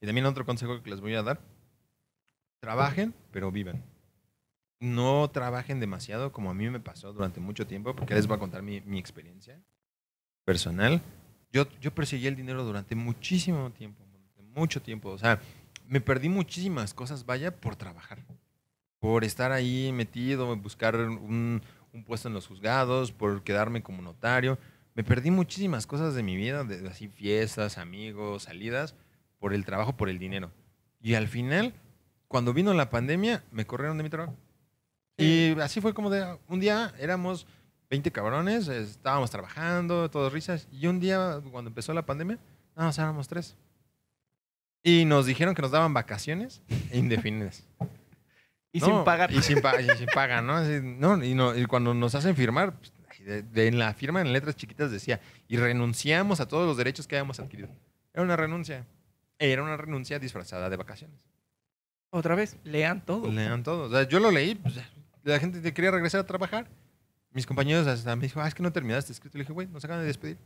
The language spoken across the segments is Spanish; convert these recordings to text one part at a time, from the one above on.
Y también otro consejo que les voy a dar, trabajen, pero vivan. No trabajen demasiado, como a mí me pasó durante mucho tiempo, porque les voy a contar mi, experiencia personal. Yo, yo perseguí el dinero durante muchísimo tiempo, mucho tiempo. O sea, me perdí muchísimas cosas, vaya, por trabajar, por estar ahí metido, buscar un, puesto en los juzgados, por quedarme como notario. Me perdí muchísimas cosas de mi vida, de, así fiestas, amigos, salidas, por el trabajo, por el dinero. Y al final, cuando vino la pandemia, me corrieron de mi trabajo. Y así fue como de un día éramos 20 cabrones, estábamos trabajando, todos risas. Y un día, cuando empezó la pandemia, nada más éramos tres. Y nos dijeron que nos daban vacaciones indefinidas. y sin pagar. Y sin, pagar, ¿no? no, y cuando nos hacen firmar, pues, en la firma en letras chiquitas decía, y renunciamos a todos los derechos que habíamos adquirido. Era una renuncia. Era una renuncia disfrazada de vacaciones. Otra vez, lean todo. Lean todo. yo lo leí, pues, la gente quería regresar a trabajar. Mis compañeros hasta me dijo, ah, es que no terminaste escrito. Le dije, güey, nos acaban de despedir.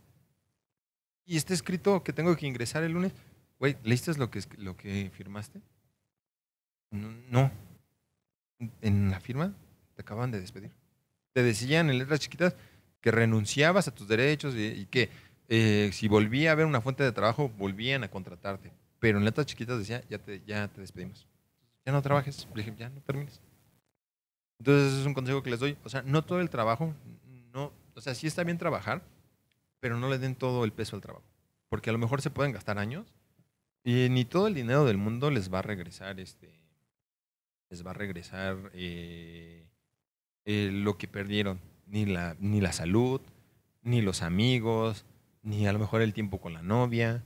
Y este escrito que tengo que ingresar el lunes, güey, ¿leíste lo que, lo que firmaste? No, En la firma te acaban de despedir. Te decían en letras chiquitas que renunciabas a tus derechos y, que eh, si volvía a ver una fuente de trabajo, volvían a contratarte pero en letras chiquitas decía, ya te, ya te despedimos. Ya no trabajes. Le dije, ya no termines. Entonces, es un consejo que les doy. O sea, no todo el trabajo, no, o sea, sí está bien trabajar, pero no le den todo el peso al trabajo. Porque a lo mejor se pueden gastar años y ni todo el dinero del mundo les va a regresar, este, les va a regresar eh, eh, lo que perdieron. Ni la, ni la salud, ni los amigos, ni a lo mejor el tiempo con la novia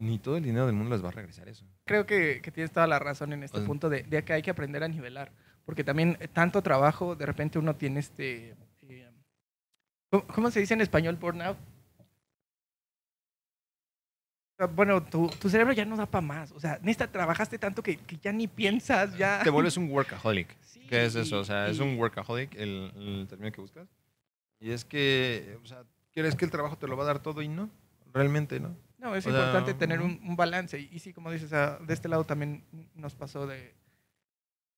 ni todo el dinero del mundo les va a regresar eso. Creo que, tienes toda la razón en este pues, punto de, que hay que aprender a nivelar, porque también tanto trabajo, de repente uno tiene este... Eh, ¿cómo, se dice en español burnout? Ah, bueno, tu, cerebro ya no da para más. O sea, Nesta, trabajaste tanto que, ya ni piensas, ya... Te vuelves un workaholic. ¿Qué es eso? O sea, es un workaholic el, el, término que buscas. Y es que, o sea, quieres que el trabajo te lo va a dar todo y no, realmente no. No, es importante tener un, balance. Y, sí, como dices, ah, de este lado también nos pasó de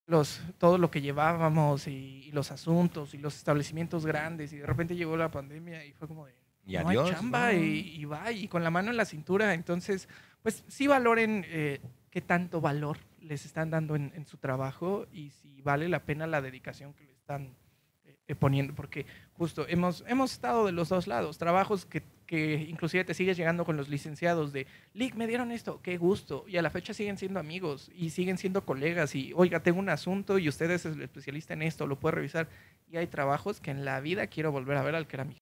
los, todo lo que llevábamos y, los asuntos y los establecimientos grandes. Y de repente llegó la pandemia y fue como de. no hay chamba Y, va, y con la mano en la cintura. Entonces, pues sí valoren eh, qué tanto valor les están dando en, su trabajo y si vale la pena la dedicación que le están eh, eh, poniendo. Porque justo hemos, hemos estado de los dos lados, trabajos que que inclusive te sigues llegando con los licenciados de, Lick, me dieron esto, qué gusto. Y a la fecha siguen siendo amigos y siguen siendo colegas y, oiga, tengo un asunto y usted es el especialista en esto, lo puede revisar. Y hay trabajos que en la vida quiero volver a ver al que era mi